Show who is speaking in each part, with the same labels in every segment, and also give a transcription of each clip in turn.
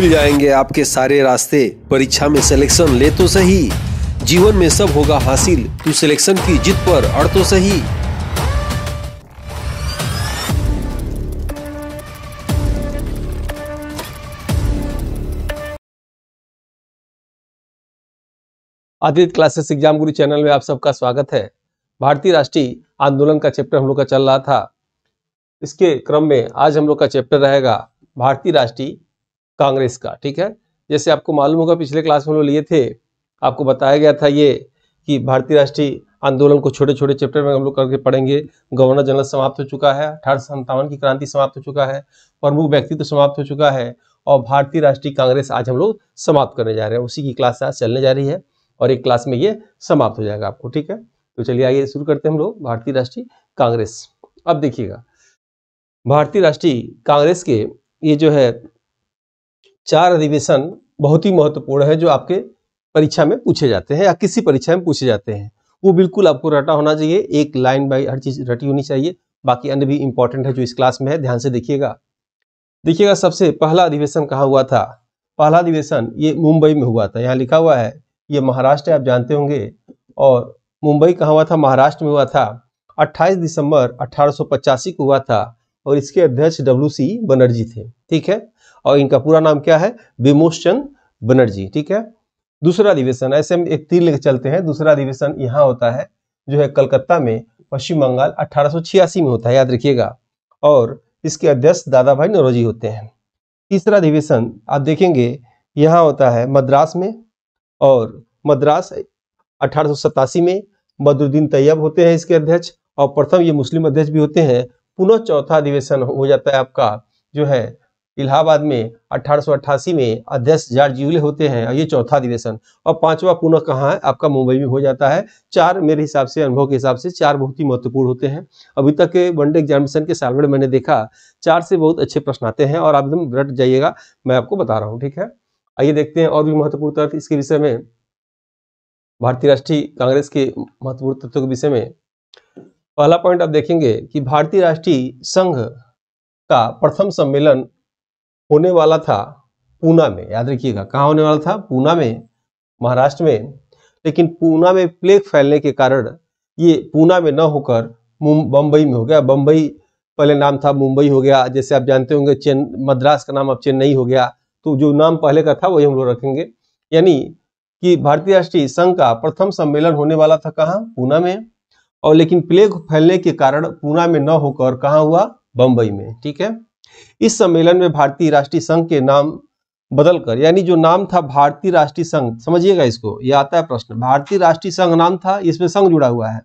Speaker 1: खुल जाएंगे आपके सारे रास्ते परीक्षा में सिलेक्शन ले तो सही जीवन में सब होगा हासिल तू सिलेक्शन की जीत पर अड़ तो सही Aditya classes exam Guru channel में आप सबका स्वागत है भारतीय राष्ट्रीय आंदोलन का चैप्टर हम लोग का चल रहा था इसके क्रम में आज हम लोग का चैप्टर रहेगा भारतीय राष्ट्रीय कांग्रेस का ठीक है जैसे आपको मालूम होगा पिछले क्लास में लोग लिए थे आपको बताया गया था ये कि भारतीय राष्ट्रीय आंदोलन को छोटे छोटे चैप्टर में हम लोग करके पढ़ेंगे गवर्नर जनरल समाप्त हो चुका है अठारह की क्रांति समाप्त हो चुका है प्रमुख व्यक्तित्व तो समाप्त हो चुका है और भारतीय राष्ट्रीय कांग्रेस आज हम लोग समाप्त करने जा रहे हैं उसी की क्लास आज चलने जा रही है और एक क्लास में ये समाप्त हो जाएगा आपको ठीक है तो चलिए आइए शुरू करते हैं हम लोग भारतीय राष्ट्रीय कांग्रेस अब देखिएगा भारतीय राष्ट्रीय कांग्रेस के ये जो है चार अधिवेशन बहुत ही महत्वपूर्ण है जो आपके परीक्षा में पूछे जाते हैं या किसी परीक्षा में पूछे जाते हैं वो बिल्कुल आपको रटा होना चाहिए एक लाइन बाई हर चीज़ रटी होनी चाहिए बाकी अन्य भी इंपॉर्टेंट है जो इस क्लास में है ध्यान से देखिएगा देखिएगा सबसे पहला अधिवेशन कहाँ हुआ था पहला अधिवेशन ये मुंबई में हुआ था यहाँ लिखा हुआ है ये महाराष्ट्र आप जानते होंगे और मुंबई कहाँ हुआ था महाराष्ट्र में हुआ था 28 दिसंबर अठारह को हुआ था और इसके अध्यक्ष डब्ल्यू बनर्जी थे ठीक है और इनका पूरा नाम क्या है विमोश चंद बनर्जी ठीक है दूसरा अधिवेशन ऐसे हम एक तीर लेकर चलते हैं दूसरा अधिवेशन यहाँ होता है जो है कलकत्ता में पश्चिम बंगाल अठारह में होता है याद रखिएगा और इसके अध्यक्ष दादा भाई नरोजी होते हैं तीसरा अधिवेशन आप देखेंगे यहाँ होता है मद्रास में और मद्रास अठारह में बदरुद्दीन तैयब होते हैं इसके अध्यक्ष और प्रथम ये मुस्लिम अध्यक्ष भी होते हैं पुनः चौथा अधिवेशन हो जाता है आपका जो है इलाहाबाद में अठारह में अध्यक्ष जार्ज यूले होते हैं ये चौथा अधिवेशन और पांचवा पुनः कहाँ है आपका मुंबई में हो जाता है चार मेरे हिसाब से अनुभव के हिसाब से चार बहुत ही महत्वपूर्ण होते हैं अभी तक के वनडे एग्जामिनेशन के साल में मैंने देखा चार से बहुत अच्छे प्रश्न आते हैं और आप एकदम रट जाइएगा मैं आपको बता रहा हूँ ठीक है आइए देखते हैं और भी महत्वपूर्ण तथ्य इसके विषय में भारतीय राष्ट्रीय कांग्रेस के महत्वपूर्ण तत्व के विषय में पहला पॉइंट आप देखेंगे कि भारतीय राष्ट्रीय संघ का प्रथम सम्मेलन होने वाला था पूना में याद रखिएगा कहाँ होने वाला था पूना में महाराष्ट्र में लेकिन पूना में प्लेग फैलने के कारण ये पूना में न होकर बम्बई में हो गया बम्बई पहले नाम था मुंबई हो गया जैसे आप जानते होंगे चेन मद्रास का नाम अब चेन्नई हो गया तो जो नाम पहले का था वही हम लोग रखेंगे यानी कि भारतीय राष्ट्रीय संघ का प्रथम सम्मेलन होने वाला था कहाँ पूना में और लेकिन प्लेग फैलने के कारण पूना में न होकर कहाँ हुआ बम्बई में ठीक है इस सम्मेलन में भारतीय राष्ट्रीय संघ के नाम बदलकर यानी जो नाम था भारतीय राष्ट्रीय संघ समझिएगा इसको यह आता है प्रश्न भारतीय राष्ट्रीय संघ नाम था इसमें संघ जुड़ा हुआ है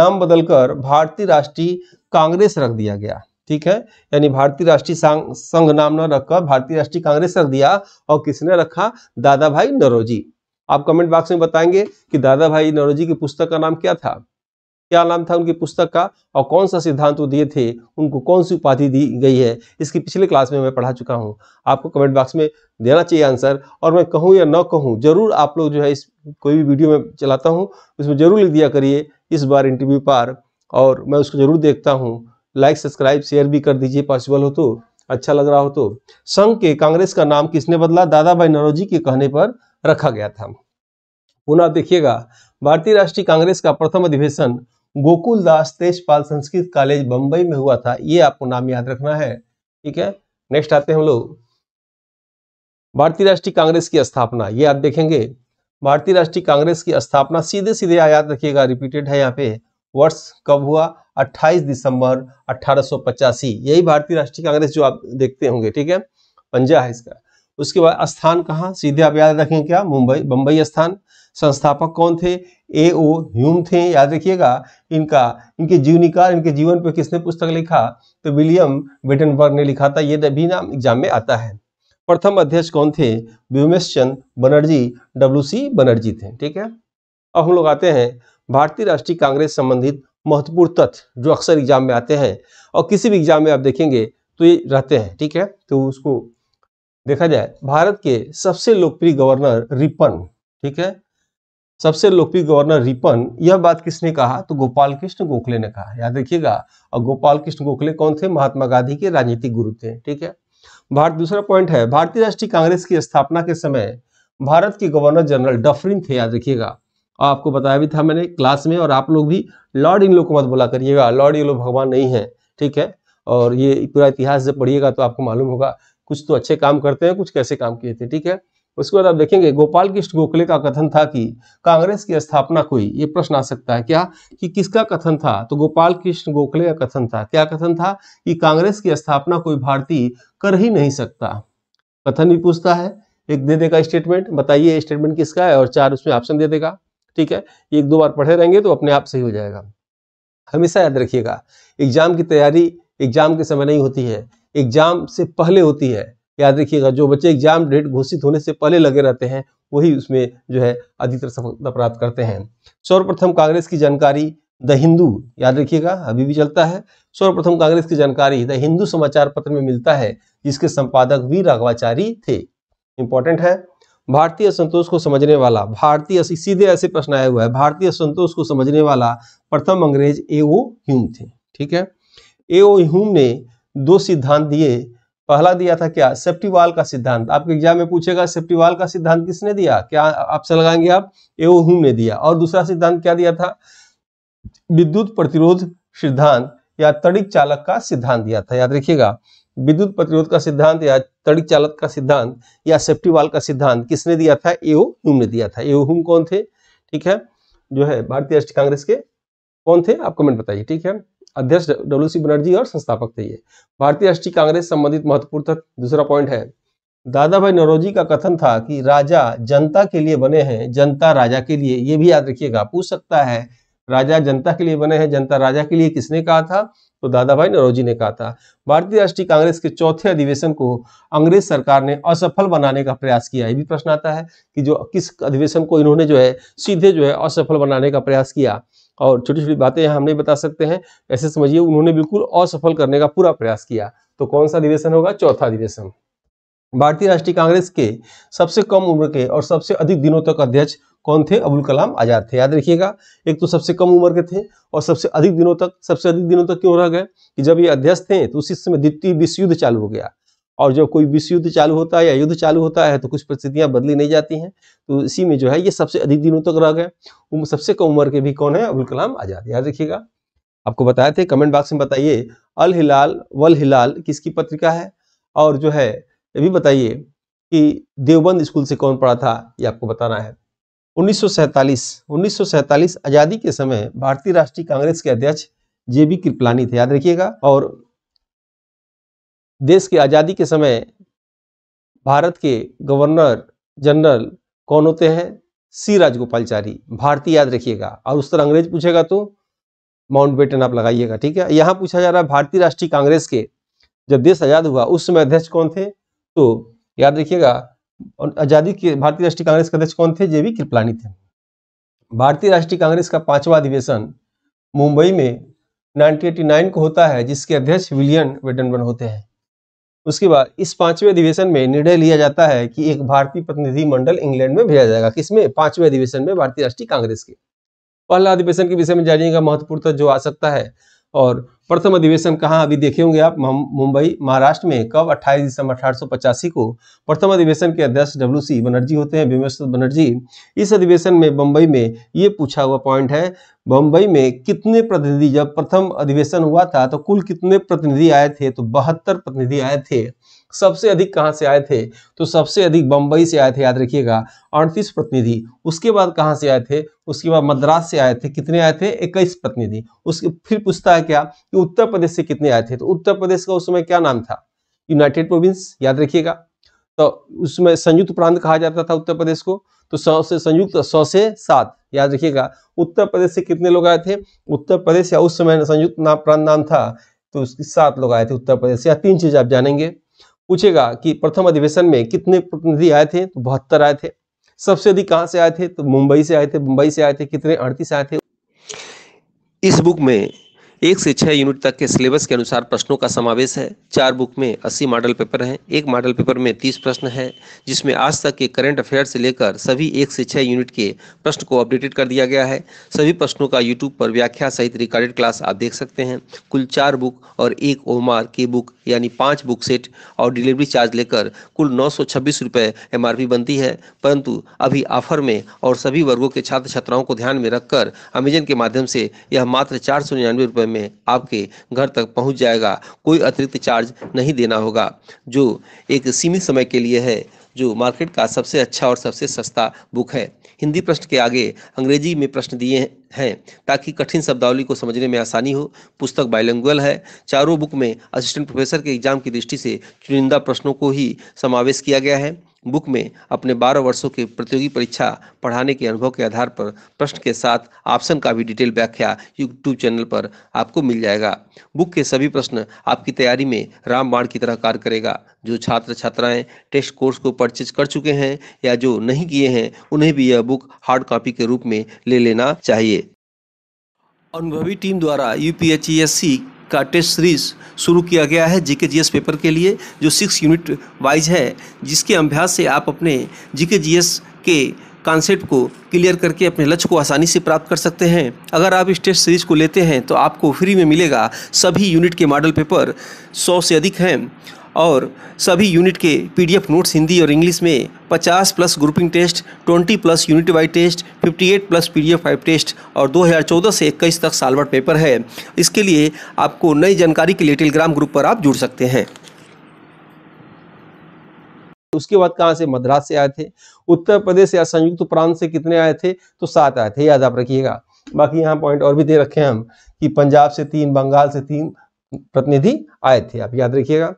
Speaker 1: नाम बदलकर भारतीय राष्ट्रीय कांग्रेस रख दिया गया ठीक है यानी भारतीय राष्ट्रीय संघ नाम न रखकर भारतीय राष्ट्रीय कांग्रेस रख दिया और किसने रखा दादा भाई नरोजी आप कमेंट बॉक्स में बताएंगे कि दादा भाई नरोजी की पुस्तक का नाम क्या था क्या नाम था उनकी पुस्तक का और कौन सा सिद्धांत वो दिए थे उनको कौन सी उपाधि दी गई है इसकी पिछले क्लास में मैं पढ़ा चुका हूँ आपको कमेंट बॉक्स में देना चाहिए आंसर और मैं कहूँ या न कहूँ जरूर आप लोग जो है इस कोई भी वीडियो में चलाता हूँ उसमें जरूर लिख दिया करिए इस बार इंटरव्यू पार और मैं उसको जरूर देखता हूँ लाइक सब्सक्राइब शेयर भी कर दीजिए पॉसिबल हो तो अच्छा लग रहा हो तो संघ के कांग्रेस का नाम किसने बदला दादा भाई नरोजी के कहने पर रखा गया था पुनः देखिएगा भारतीय राष्ट्रीय कांग्रेस का प्रथम अधिवेशन गोकुल दास तेजपाल संस्कृत कॉलेज बंबई में हुआ था ये आपको नाम याद रखना है ठीक है नेक्स्ट आते हैं हम लोग भारतीय राष्ट्रीय कांग्रेस की स्थापना ये आप देखेंगे भारतीय राष्ट्रीय कांग्रेस की स्थापना सीधे सीधे याद रखिएगा रिपीटेड है यहाँ पे वर्ष कब हुआ 28 दिसंबर अठारह यही भारतीय राष्ट्रीय कांग्रेस जो आप देखते होंगे ठीक है पंजा है इसका उसके बाद स्थान कहाँ सीधे आप याद रखें क्या मुंबई बम्बई स्थान संस्थापक कौन थे ए ओ ह्यूम थे याद रखिएगा इनका इनके जीवनीकार इनके जीवन पर किसने पुस्तक लिखा तो विलियम बेटनबर्ग ने लिखा था ये भी नाम एग्जाम में आता है प्रथम अध्यक्ष कौन थे व्योमेश चंद बनर्जी डब्ल्यू सी बनर्जी थे ठीक है अब हम लोग आते हैं भारतीय राष्ट्रीय कांग्रेस संबंधित महत्वपूर्ण तथ्य जो अक्सर एग्जाम में आते हैं और किसी भी एग्जाम में आप देखेंगे तो ये रहते हैं ठीक है तो उसको देखा जाए भारत के सबसे लोकप्रिय गवर्नर रिपन ठीक है सबसे लोकप्रिय गवर्नर रिपन यह बात किसने कहा तो गोपाल कृष्ण गोखले ने कहा याद रखिएगा और गोपाल कृष्ण गोखले कौन थे महात्मा गांधी के राजनीतिक गुरु थे ठीक है भारत दूसरा पॉइंट है भारतीय राष्ट्रीय कांग्रेस की स्थापना के समय भारत के गवर्नर जनरल डफरिन थे याद रखिएगा आपको बताया भी था मैंने क्लास में और आप लोग भी लॉर्ड इन लोग को मत बोला करिएगा लॉर्ड ये लोग भगवान नहीं है ठीक है और ये पूरा इतिहास जब पढ़िएगा तो आपको मालूम होगा कुछ तो अच्छे काम करते हैं कुछ कैसे काम किए थे ठीक है उसके बाद आप देखेंगे गोपाल कृष्ण गोखले का कथन था कि कांग्रेस की स्थापना कोई ये प्रश्न आ सकता है क्या कि किसका कथन था तो गोपाल कृष्ण गोखले का कथन था क्या कथन था कि कांग्रेस की स्थापना कोई भारतीय कर ही नहीं सकता कथन भी पूछता है एक दे देगा स्टेटमेंट बताइए स्टेटमेंट किसका है और चार उसमें ऑप्शन दे देगा ठीक है एक दो बार पढ़े रहेंगे तो अपने आप सही हो जाएगा हमेशा याद रखिएगा एग्जाम की तैयारी एग्जाम के समय नहीं होती है एग्जाम से पहले होती है याद रखिएगा जो बच्चे एग्जाम डेट घोषित होने से पहले लगे रहते हैं वही उसमें जो है अधिकतर सफलता प्राप्त करते हैं सर्वप्रथम कांग्रेस की जानकारी द हिंदू याद रखिएगा अभी भी चलता है सर्वप्रथम कांग्रेस की जानकारी द हिंदू समाचार पत्र में मिलता है जिसके संपादक वी राघवाचारी थे इंपॉर्टेंट है भारतीय संतोष को समझने वाला भारतीय सीधे ऐसे प्रश्न आया हुआ है भारतीय संतोष को समझने वाला प्रथम अंग्रेज ए ओ ह्यूम थे ठीक है ए ओ ह्यूम ने दो सिद्धांत दिए पहला दिया था क्या सेफ्टी वाल का सिद्धांत आपके एग्जाम में पूछेगा सेफ्टी वाल का सिद्धांत किसने दिया क्या आपसे लगाएंगे आप एओ हुम ने दिया और दूसरा सिद्धांत क्या दिया था विद्युत प्रतिरोध सिद्धांत या तड़िक चालक का सिद्धांत दिया था याद रखिएगा विद्युत प्रतिरोध का सिद्धांत या तड़िक चालक का सिद्धांत या सेफ्टी वाल का सिद्धांत किसने दिया था एओ हूम ने दिया था एओ हूम कौन थे ठीक है जो है भारतीय राष्ट्रीय कांग्रेस के कौन थे आप कमेंट बताइए ठीक है अध्यक्ष डब्ल्यू सी बनर्जी और संस्थापक थे ये भारतीय राष्ट्रीय कांग्रेस संबंधित महत्वपूर्ण तथ्य दूसरा पॉइंट है दादा भाई नरोजी का कथन था कि राजा जनता के लिए बने हैं जनता राजा के लिए ये भी याद रखिएगा पूछ सकता है राजा जनता के लिए बने हैं जनता राजा के लिए किसने कहा था तो दादा भाई नरोजी ने कहा था भारतीय राष्ट्रीय कांग्रेस के चौथे अधिवेशन को अंग्रेज सरकार ने असफल बनाने का प्रयास किया ये भी प्रश्न आता है कि जो किस अधिवेशन को इन्होंने जो है सीधे जो है असफल बनाने का प्रयास किया और छोटी छोटी बातें हम नहीं बता सकते हैं ऐसे समझिए उन्होंने बिल्कुल असफल करने का पूरा प्रयास किया तो कौन सा अधिवेशन होगा चौथा अधिवेशन भारतीय राष्ट्रीय कांग्रेस के सबसे कम उम्र के और सबसे अधिक दिनों तक अध्यक्ष कौन थे अबुल कलाम आज़ाद थे याद रखिएगा एक तो सबसे कम उम्र के थे और सबसे अधिक दिनों तक सबसे अधिक दिनों तक क्यों रह गए कि जब ये अध्यक्ष थे तो उसी समय द्वितीय विश्व युद्ध चालू हो गया और जब कोई विश्व युद्ध चालू होता है या युद्ध चालू होता है तो कुछ परिस्थितियां बदली नहीं जाती हैं तो इसी में जो है ये सबसे अधिक दिनों तक रह गए सबसे कम उम्र के भी कौन है अबुल कलाम आज़ाद याद रखिएगा आपको बताया थे कमेंट बॉक्स में बताइए अल हिलाल वल हिलाल किसकी पत्रिका है और जो है ये भी बताइए कि देवबंद स्कूल से कौन पढ़ा था ये आपको बताना है 1947 1947 आज़ादी के समय भारतीय राष्ट्रीय कांग्रेस के अध्यक्ष जे बी कृपलानी थे याद रखिएगा और देश की आज़ादी के समय भारत के गवर्नर जनरल कौन होते हैं सी राजगोपालचारी भारतीय याद रखिएगा और उस तरह अंग्रेज पूछेगा तो माउंट बेटन आप लगाइएगा ठीक है यहाँ पूछा जा रहा है भारतीय राष्ट्रीय कांग्रेस के जब देश आज़ाद हुआ उस समय अध्यक्ष कौन थे तो याद रखिएगा आज़ादी के भारतीय राष्ट्रीय कांग्रेस के अध्यक्ष कौन थे जे वी कृपलानी थे भारतीय राष्ट्रीय कांग्रेस का पांचवा अधिवेशन मुंबई में 1989 को होता है जिसके अध्यक्ष विलियन वेडनबर्न होते हैं उसके बाद इस पांचवें अधिवेशन में निर्णय लिया जाता है कि एक भारतीय प्रतिनिधि मंडल इंग्लैंड में भेजा जाएगा किसमें पांचवें अधिवेशन में भारतीय राष्ट्रीय कांग्रेस के पहला अधिवेशन के विषय में जानिएगा महत्वपूर्ण जो आ सकता है और प्रथम अधिवेशन कहाँ अभी देखे होंगे आप मुंबई महाराष्ट्र में कब 28 दिसंबर अठारह को प्रथम अधिवेशन के अध्यक्ष डब्ल्यू सी बनर्जी होते हैं भीमेश्वर बनर्जी इस अधिवेशन में बम्बई में ये पूछा हुआ पॉइंट है बम्बई में कितने प्रतिनिधि जब प्रथम अधिवेशन हुआ था तो कुल कितने प्रतिनिधि आए थे तो बहत्तर प्रतिनिधि आए थे सबसे अधिक कहाँ से आए थे तो सबसे अधिक बम्बई से आए थे याद रखिएगा अड़तीस प्रतिनिधि उसके बाद कहाँ से आए थे उसके बाद मद्रास से आए थे कितने आए थे इक्कीस प्रतिनिधि उसके फिर पूछता है क्या कि उत्तर प्रदेश से कितने आए थे तो उत्तर प्रदेश का उस समय क्या नाम था यूनाइटेड प्रोविंस याद रखिएगा तो उसमें संयुक्त प्रांत कहा जाता था उत्तर प्रदेश को तो सौ से संयुक्त सौ से सात याद रखिएगा उत्तर प्रदेश से कितने लोग आए थे उत्तर प्रदेश या उस समय संयुक्त प्रांत नाम था तो उसके सात लोग आए थे उत्तर प्रदेश या तीन चीज आप जानेंगे पूछेगा कि प्रथम अधिवेशन में कितने प्रतिनिधि आए थे तो बहत्तर आए थे सबसे अधिक कहां से आए थे तो मुंबई से आए थे मुंबई से आए थे कितने अड़तीस आए थे इस बुक में एक से छह यूनिट तक के सिलेबस के अनुसार प्रश्नों का समावेश है चार बुक में अस्सी मॉडल पेपर हैं एक मॉडल पेपर में तीस प्रश्न है जिसमें आज तक के करंट अफेयर से लेकर सभी एक से छः यूनिट के प्रश्न को अपडेटेड कर दिया गया है सभी प्रश्नों का यूट्यूब पर व्याख्या सहित रिकॉर्डेड क्लास आप देख सकते हैं कुल चार बुक और एक ओमार की बुक यानी पाँच बुक सेट और डिलीवरी चार्ज लेकर कुल नौ सौ छब्बीस रुपये एम बनती है परंतु अभी ऑफर में और सभी वर्गों के छात्र छात्राओं को ध्यान में रखकर अमेजन के माध्यम से यह मात्र चार सौ निन्यानवे रुपये में आपके घर तक पहुंच जाएगा कोई अतिरिक्त चार्ज नहीं देना होगा जो एक सीमित समय के लिए है जो मार्केट का सबसे अच्छा और सबसे सस्ता बुक है हिंदी प्रश्न के आगे अंग्रेजी में प्रश्न दिए हैं ताकि कठिन शब्दावली को समझने में आसानी हो पुस्तक बाइलंगुअल है चारों बुक में असिस्टेंट प्रोफेसर के एग्जाम की दृष्टि से चुनिंदा प्रश्नों को ही समावेश किया गया है बुक में अपने 12 वर्षों के प्रतियोगी परीक्षा पढ़ाने के अनुभव के आधार पर प्रश्न के साथ ऑप्शन का भी डिटेल व्याख्या यूट्यूब चैनल पर आपको मिल जाएगा बुक के सभी प्रश्न आपकी तैयारी में रामबाण की तरह कार्य करेगा जो छात्र छात्राएं टेस्ट कोर्स को परचेज कर चुके हैं या जो नहीं किए हैं उन्हें भी यह बुक हार्ड कॉपी के रूप में ले लेना चाहिए अनुभवी टीम द्वारा यू का टेस्ट सीरीज शुरू किया गया है जीके जीएस पेपर के लिए जो सिक्स यूनिट वाइज है जिसके अभ्यास से आप अपने जीके जीएस के कॉन्सेप्ट को क्लियर करके अपने लक्ष्य को आसानी से प्राप्त कर सकते हैं अगर आप इस टेस्ट सीरीज को लेते हैं तो आपको फ्री में मिलेगा सभी यूनिट के मॉडल पेपर सौ से अधिक हैं और सभी यूनिट के पीडीएफ नोट्स हिंदी और इंग्लिश में 50 plus grouping test 20 plus unit wise test 58 plus PDF five test और 2014 से इक्कीस तक सालवर्ट पेपर है इसके लिए आपको नई जानकारी के लिए टेलीग्राम ग्रुप पर आप जुड़ सकते हैं उसके बाद कहाँ से मद्रास से आए थे उत्तर प्रदेश या संयुक्त प्रांत से कितने आए थे तो सात आए थे याद आप रखिएगा बाकी यहाँ पॉइंट और भी दे रखे हैं हम कि पंजाब से तीन बंगाल से तीन प्रतिनिधि आए थे आप याद रखिएगा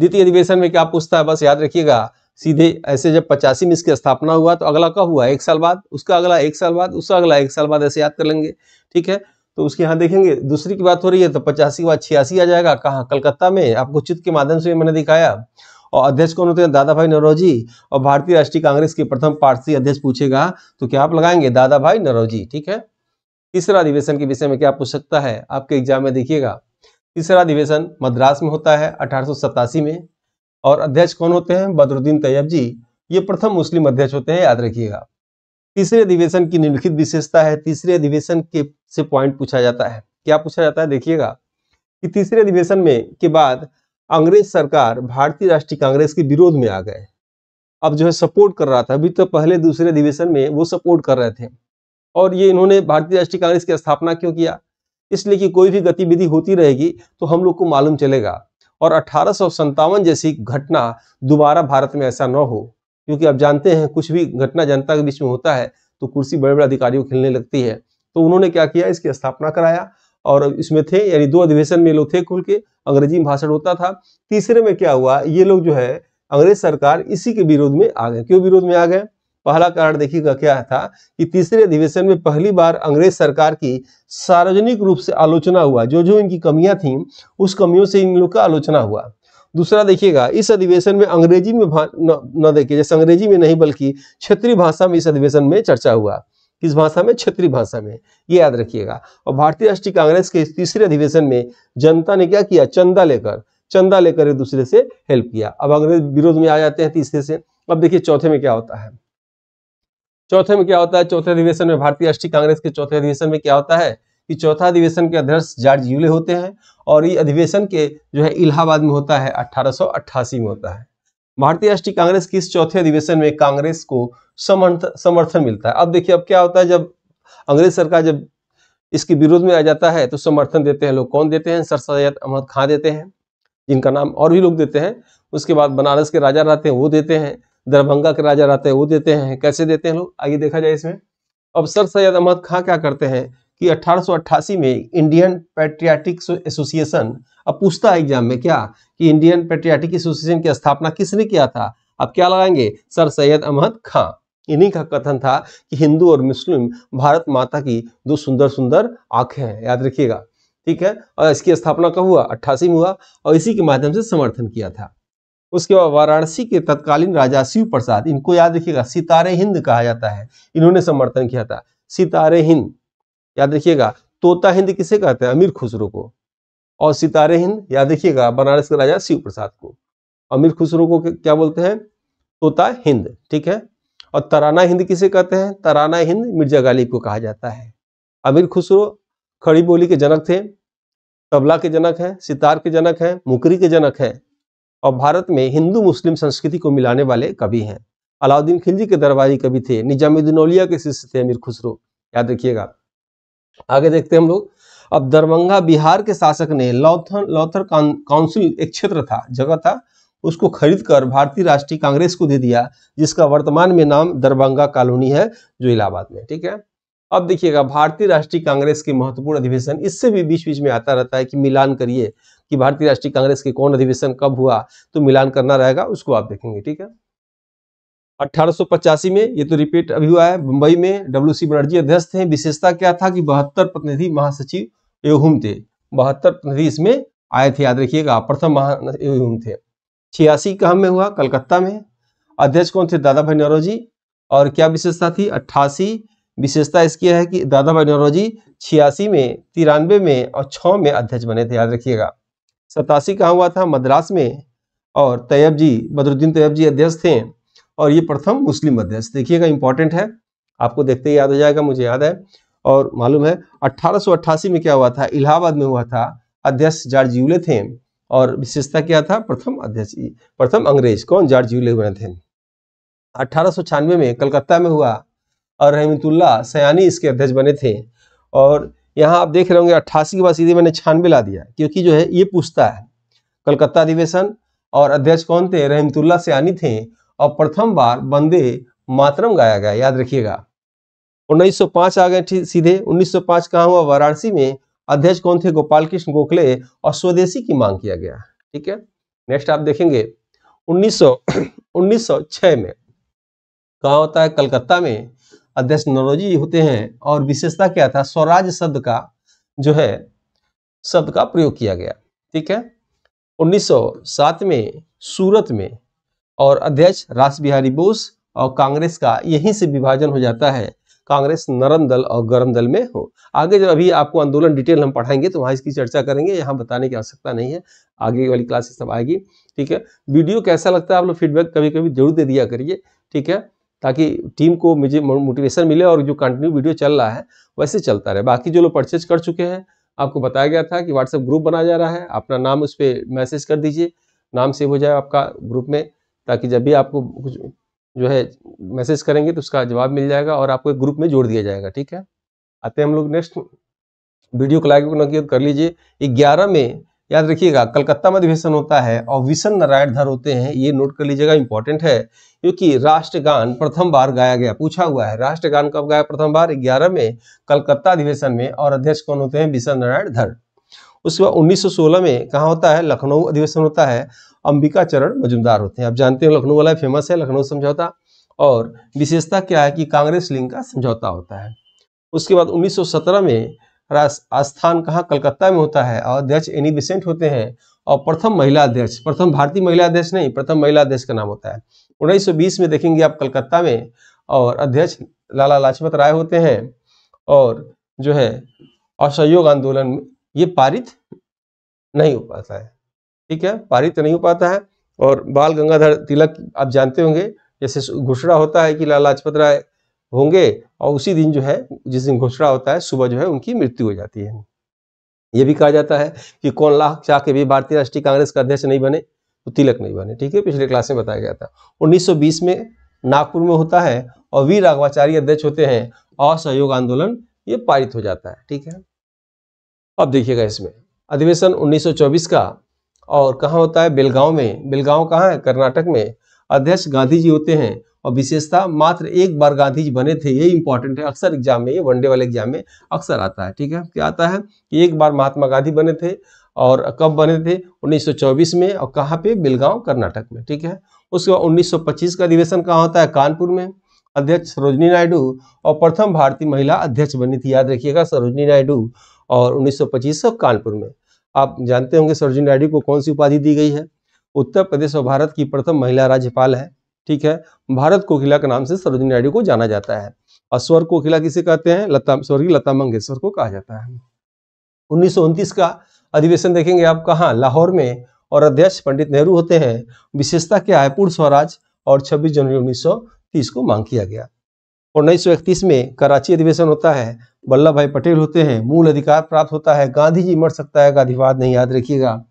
Speaker 1: द्वितीय अधिवेशन में क्या पूछता है बस याद रखिएगा सीधे ऐसे जब पचासी में इसकी स्थापना हुआ तो अगला कब हुआ एक साल बाद उसका अगला एक साल बाद उसका अगला एक साल बाद ऐसे याद कर लेंगे ठीक है तो उसके यहाँ देखेंगे दूसरी की बात हो रही है तो पचासी के बाद छियासी आ जाएगा कहाँ कलकत्ता में आपको चित्र के माध्यम से मैंने दिखाया और अध्यक्ष कौन होते हैं दादा भाई नरोजी और भारतीय राष्ट्रीय कांग्रेस के प्रथम पार्षदी अध्यक्ष पूछेगा तो क्या आप लगाएंगे दादा भाई नरोजी ठीक है तीसरा अधिवेशन के विषय में क्या पूछ सकता है आपके एग्जाम में देखिएगा तीसरा अधिवेशन मद्रास में होता है अठारह में और अध्यक्ष कौन होते हैं बदरुद्दीन तैयब जी ये प्रथम मुस्लिम अध्यक्ष होते हैं याद रखिएगा तीसरे अधिवेशन की निम्नलिखित विशेषता है तीसरे अधिवेशन के से पॉइंट पूछा जाता है क्या पूछा जाता है देखिएगा कि तीसरे अधिवेशन में के बाद अंग्रेज सरकार भारतीय राष्ट्रीय कांग्रेस के विरोध में आ गए अब जो है सपोर्ट कर रहा था अभी तो पहले दूसरे अधिवेशन में वो सपोर्ट कर रहे थे और ये इन्होंने भारतीय राष्ट्रीय कांग्रेस की स्थापना क्यों किया इसलिए कि कोई भी गतिविधि होती रहेगी तो हम लोग को मालूम चलेगा और अठारह जैसी घटना दोबारा भारत में ऐसा न हो क्योंकि आप जानते हैं कुछ भी घटना जनता के बीच में होता है तो कुर्सी बड़े बड़े अधिकारियों को खिलने लगती है तो उन्होंने क्या किया इसकी स्थापना कराया और इसमें थे यानी दो अधिवेशन में लोग थे खुल के अंग्रेजी में भाषण होता था तीसरे में क्या हुआ ये लोग जो है अंग्रेज सरकार इसी के विरोध में आ गए क्यों विरोध में आ गए पहला कारण देखिएगा क्या था कि तीसरे अधिवेशन में पहली बार अंग्रेज सरकार की सार्वजनिक रूप से आलोचना हुआ जो जो इनकी कमियां थीं उस कमियों से इन लोग का आलोचना हुआ दूसरा देखिएगा इस अधिवेशन में अंग्रेजी में न, न देखिए जैसे अंग्रेजी में नहीं बल्कि क्षेत्रीय भाषा में इस अधिवेशन में चर्चा हुआ किस भाषा में क्षेत्रीय भाषा में ये याद रखिएगा और भारतीय राष्ट्रीय कांग्रेस के तीसरे अधिवेशन में जनता ने क्या किया चंदा लेकर चंदा लेकर एक दूसरे से हेल्प किया अब अंग्रेज विरोध में आ जाते हैं तीसरे से अब देखिए चौथे में क्या होता है चौथे में क्या होता है चौथे अधिवेशन में भारतीय राष्ट्रीय कांग्रेस के चौथे अधिवेशन में क्या होता है कि चौथा अधिवेशन के अध्यक्ष जॉर्ज यूले होते हैं और ये अधिवेशन के जो है इलाहाबाद में होता है अठारह में होता है भारतीय राष्ट्रीय कांग्रेस की इस चौथे अधिवेशन में कांग्रेस को समर्थन मिलता है अब देखिए अब क्या होता है जब अंग्रेज सरकार जब इसके विरोध में आ जाता है तो समर्थन देते हैं लोग कौन देते हैं सर सैयद अहमद खां देते हैं जिनका नाम और भी लोग देते हैं उसके बाद बनारस के राजा रहते हैं वो देते हैं दरभंगा के राजा रहते हैं वो देते हैं कैसे देते हैं लोग आइए देखा जाए इसमें अब सर सैयद अहमद खां क्या करते हैं कि 1888 में इंडियन पेट्रियाटिक एसोसिएशन अब पूछता है एग्जाम में क्या कि इंडियन पेट्रियाटिक एसोसिएशन की स्थापना किसने किया था अब क्या लगाएंगे सर सैयद अहमद खां इन्हीं का कथन था कि हिंदू और मुस्लिम भारत माता की दो सुंदर सुंदर आंखें हैं याद रखिएगा ठीक है और इसकी स्थापना कब हुआ अट्ठासी में हुआ और इसी के माध्यम से समर्थन किया था उसके बाद वाराणसी के तत्कालीन राजा शिव प्रसाद इनको याद रखिएगा सितारे हिंद कहा जाता है इन्होंने समर्थन किया था सितारे हिंद याद रखिएगा तोता हिंद किसे कहते हैं अमीर खुसरो को और सितारे हिंद याद रखिएगा बनारस के राजा शिव प्रसाद को अमीर खुसरो को क्या बोलते हैं तोता हिंद ठीक है और तराना हिंद किसे कहते हैं तराना हिंद मिर्जा गालिब को कहा जाता है अमीर खुसरो खड़ी बोली के जनक थे तबला के जनक है सितार के जनक है मुकरी के जनक है और भारत में हिंदू मुस्लिम संस्कृति को मिलाने वाले कवि हैं अलाउद्दीन खिलजी के दरबारी कवि थे निजामुद्दीन औलिया के शिष्य थे अमीर खुसरो याद रखिएगा आगे देखते हैं हम लोग अब दरभंगा बिहार के शासक ने लौथर लौथर काउंसिल एक क्षेत्र था जगह था उसको खरीद कर भारतीय राष्ट्रीय कांग्रेस को दे दिया जिसका वर्तमान में नाम दरभंगा कॉलोनी है जो इलाहाबाद में ठीक है अब देखिएगा भारतीय राष्ट्रीय कांग्रेस के महत्वपूर्ण अधिवेशन इससे भी बीच बीच में आता रहता है कि मिलान करिए कि भारतीय राष्ट्रीय कांग्रेस के कौन अधिवेशन कब हुआ तो मिलान करना रहेगा उसको आप देखेंगे ठीक है अठारह में ये तो रिपीट अभी हुआ है मुंबई में डब्ल्यू सी बनर्जी अध्यक्ष थे विशेषता क्या था कि बहत्तर प्रतिनिधि महासचिव एहूम थे बहत्तर प्रतिनिधि इसमें आए थे याद रखिएगा प्रथम महाम थे छियासी कहा में हुआ कलकत्ता में अध्यक्ष कौन थे दादा भाई नरोजी और क्या विशेषता थी अट्ठासी विशेषता इसकी है कि दादा भाई नरोजी छियासी में तिरानवे में और छ में अध्यक्ष बने थे याद रखिएगा सतासी का हुआ था मद्रास में और तैयब जी बदरुद्दीन तैयब जी अध्यक्ष थे और ये प्रथम मुस्लिम अध्यक्ष देखिएगा इंपॉर्टेंट है आपको देखते ही याद हो जाएगा मुझे याद है और मालूम है अट्ठारह में क्या हुआ था इलाहाबाद में हुआ था अध्यक्ष जॉर्ज यूले थे और विशेषता क्या था प्रथम अध्यक्ष प्रथम अंग्रेज कौन जॉर्ज यूले बने थे अट्ठारह में कलकत्ता में हुआ और रहमतुल्ला सयानी इसके अध्यक्ष बने थे और यहाँ आप देख रहे होंगे अट्ठासी के बाद सीधे मैंने छानबे ला दिया क्योंकि जो है ये पूछता है कलकत्ता अधिवेशन और अध्यक्ष कौन थे रहमतुल्ला सियानी थे और प्रथम बार बंदे मातरम गाया गया याद रखिएगा 1905 आ गए सीधे 1905 कहाँ हुआ वाराणसी में अध्यक्ष कौन थे गोपाल कृष्ण गोखले और स्वदेशी की मांग किया गया ठीक है नेक्स्ट आप देखेंगे 1900 1906 में कहा होता है कलकत्ता में अध्यक्ष नरोजी होते हैं और विशेषता क्या था स्वराज शब्द का जो है शब्द का प्रयोग किया गया ठीक है 1907 में सूरत में और अध्यक्ष रास बिहारी बोस और कांग्रेस का यहीं से विभाजन हो जाता है कांग्रेस नरम दल और गर्म दल में हो आगे जब अभी आपको आंदोलन डिटेल हम पढ़ाएंगे तो वहाँ इसकी चर्चा करेंगे यहाँ बताने की आवश्यकता नहीं है आगे वाली क्लासेस सब आएगी ठीक है वीडियो कैसा लगता है आप लोग फीडबैक कभी कभी जरूर दे दिया करिए ठीक है ताकि टीम को मुझे मोटिवेशन मिले और जो कंटिन्यू वीडियो चल रहा है वैसे चलता रहे बाकी जो लोग परचेज कर चुके हैं आपको बताया गया था कि व्हाट्सएप ग्रुप बनाया जा रहा है अपना नाम उस पर मैसेज कर दीजिए नाम सेव हो जाए आपका ग्रुप में ताकि जब भी आपको कुछ जो है मैसेज करेंगे तो उसका जवाब मिल जाएगा और आपको एक ग्रुप में जोड़ दिया जाएगा ठीक है आते हैं हम लोग नेक्स्ट वीडियो को लाइक कर लीजिए ग्यारह में याद रखिएगा कलकत्ता में अधिवेशन होता है और विशन नारायण धर होते हैं ये नोट कर लीजिएगा इंपॉर्टेंट है क्योंकि राष्ट्रगान प्रथम बार गाया गया पूछा हुआ है राष्ट्रगान कब गाया प्रथम बार ग्यारह में कलकत्ता अधिवेशन में और अध्यक्ष कौन होते हैं विशन नारायण धर उसके बाद उन्नीस में कहाँ होता है लखनऊ अधिवेशन होता है अंबिका चरण मजुमदार होते हैं आप जानते हो लखनऊ वाला फेमस है लखनऊ समझौता और विशेषता क्या है कि कांग्रेस लिंग का समझौता होता है उसके बाद 1917 में स्थान कहाँ कलकत्ता में होता है और अध्यक्ष एनी बिसेंट होते हैं और प्रथम महिला अध्यक्ष प्रथम भारतीय महिला अध्यक्ष नहीं प्रथम महिला अध्यक्ष का नाम होता है 1920 में देखेंगे आप कलकत्ता में और अध्यक्ष लाला लाजपत राय होते हैं और जो है असहयोग आंदोलन में ये पारित नहीं हो पाता है ठीक है पारित नहीं हो पाता है और बाल गंगाधर तिलक आप जानते होंगे जैसे घोषणा होता है कि लाला लाजपत राय होंगे और उसी दिन जो है जिस दिन घोषणा होता है सुबह जो है उनकी मृत्यु हो जाती है ये भी कहा जाता है कि कौन लाख चाह के भी भारतीय राष्ट्रीय कांग्रेस का अध्यक्ष नहीं बने तो तिलक नहीं बने ठीक है पिछले क्लास में बताया गया था उन्नीस में नागपुर में होता है और वीर राघवाचार्य अध्यक्ष होते हैं असहयोग आंदोलन ये पारित हो जाता है ठीक है अब देखिएगा इसमें अधिवेशन 1924 का और कहाँ होता है बेलगांव में बेलगांव कहाँ है कर्नाटक में अध्यक्ष गांधी जी होते हैं और विशेषता मात्र एक बार गांधी जी बने थे ये इंपॉर्टेंट है अक्सर एग्जाम में ये वनडे वाले एग्जाम में अक्सर आता है ठीक है क्या आता है कि एक बार महात्मा गांधी बने थे और कब बने थे 1924 में और कहाँ पे बेलगांव कर्नाटक में ठीक है उसके बाद उन्नीस का अधिवेशन कहाँ होता है कानपुर में अध्यक्ष सरोजनी नायडू और प्रथम भारतीय महिला अध्यक्ष बनी थी याद रखिएगा सरोजनी नायडू और उन्नीस सौ कानपुर में आप जानते होंगे सरोजनी नायडू को कौन सी उपाधि दी गई है उत्तर प्रदेश और भारत की प्रथम महिला राज्यपाल है ठीक है भारत कोकिला के नाम से सरोजनी नायडू को जाना जाता है और स्वर कोकिला किसे कहते हैं लता स्वर्गीय लता मंगेशकर को कहा जाता है उन्नीस का अधिवेशन देखेंगे आप कहा लाहौर में और अध्यक्ष पंडित नेहरू होते हैं विशेषता के आयपुर स्वराज और 26 जनवरी 1930 को मांग किया गया उन्नीस में कराची अधिवेशन होता है वल्लभ भाई पटेल होते हैं मूल अधिकार प्राप्त होता है गांधी जी मर सकता है गांधीवाद नहीं याद रखिएगा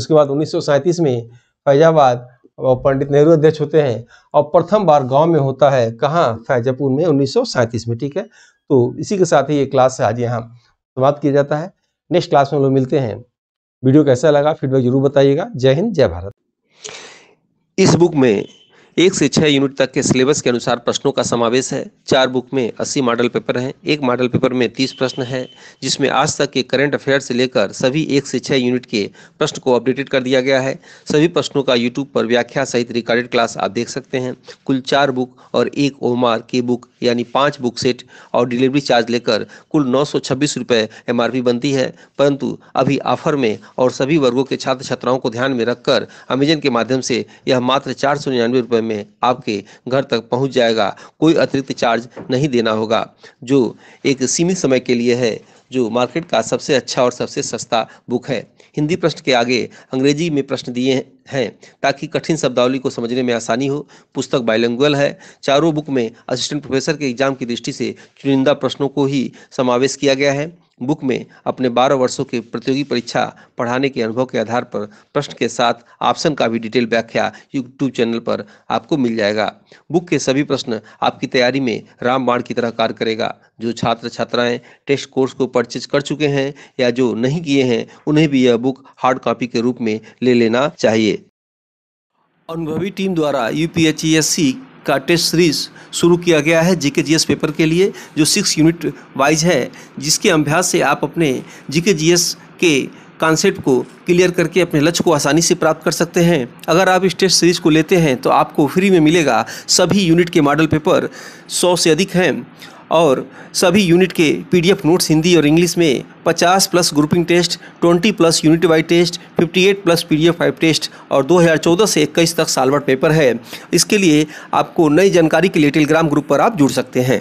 Speaker 1: उसके बाद उन्नीस में फैजाबाद पंडित नेहरू अध्यक्ष होते हैं और प्रथम बार गांव में होता है कहाँ फैजापुर में उन्नीस में ठीक है तो इसी के साथ ही ये क्लास आज यहाँ समाप्त किया जाता है नेक्स्ट क्लास में हम लोग मिलते हैं वीडियो कैसा लगा फीडबैक जरूर बताइएगा जय हिंद जय भारत इस बुक में एक से छह यूनिट तक के सिलेबस के अनुसार प्रश्नों का समावेश है चार बुक में अस्सी मॉडल पेपर हैं एक मॉडल पेपर में तीस प्रश्न है जिसमें आज तक के करंट अफेयर से लेकर सभी एक से छह यूनिट के प्रश्न को अपडेटेड कर दिया गया है सभी प्रश्नों का यूट्यूब पर व्याख्या सहित रिकॉर्डेड क्लास आप देख सकते हैं कुल चार बुक और एक ओमार की बुक यानी पाँच बुक सेट और डिलीवरी चार्ज लेकर कुल नौ सौ छब्बीस रुपये एम बनती है परंतु अभी ऑफर में और सभी वर्गों के छात्र छात्राओं को ध्यान में रखकर अमेजन के माध्यम से यह मात्र चार सौ निन्यानवे रुपये में आपके घर तक पहुंच जाएगा कोई अतिरिक्त चार्ज नहीं देना होगा जो एक सीमित समय के लिए है जो मार्केट का सबसे अच्छा और सबसे सस्ता बुक है हिंदी प्रश्न के आगे अंग्रेजी में प्रश्न दिए हैं ताकि कठिन शब्दावली को समझने में आसानी हो पुस्तक बायलैंग्वेल है चारों बुक में असिस्टेंट प्रोफेसर के एग्जाम की दृष्टि से चुनिंदा प्रश्नों को ही समावेश किया गया है बुक में अपने 12 वर्षों के प्रतियोगी परीक्षा पढ़ाने के अनुभव के आधार पर प्रश्न के साथ ऑप्शन का भी डिटेल व्याख्या यूट्यूब चैनल पर आपको मिल जाएगा बुक के सभी प्रश्न आपकी तैयारी में रामबाण की तरह कार्य करेगा जो छात्र छात्राएं टेस्ट कोर्स को परचेज कर चुके हैं या जो नहीं किए हैं उन्हें भी यह बुक हार्ड कॉपी के रूप में ले लेना चाहिए अनुभवी टीम द्वारा यू का टेस्ट सीरीज शुरू किया गया है जीके जीएस पेपर के लिए जो सिक्स यूनिट वाइज है जिसके अभ्यास से आप अपने जीके जीएस के कॉन्सेप्ट को क्लियर करके अपने लक्ष्य को आसानी से प्राप्त कर सकते हैं अगर आप इस टेस्ट सीरीज को लेते हैं तो आपको फ्री में मिलेगा सभी यूनिट के मॉडल पेपर सौ से अधिक हैं और सभी यूनिट के पीडीएफ नोट्स हिंदी और इंग्लिश में 50 plus grouping test 20 plus unit wise test 58 plus PDF five test और 2014 से 21 तक सालवर पेपर है इसके लिए आपको नई जानकारी के लिए टेलीग्राम ग्रुप पर आप जुड़ सकते हैं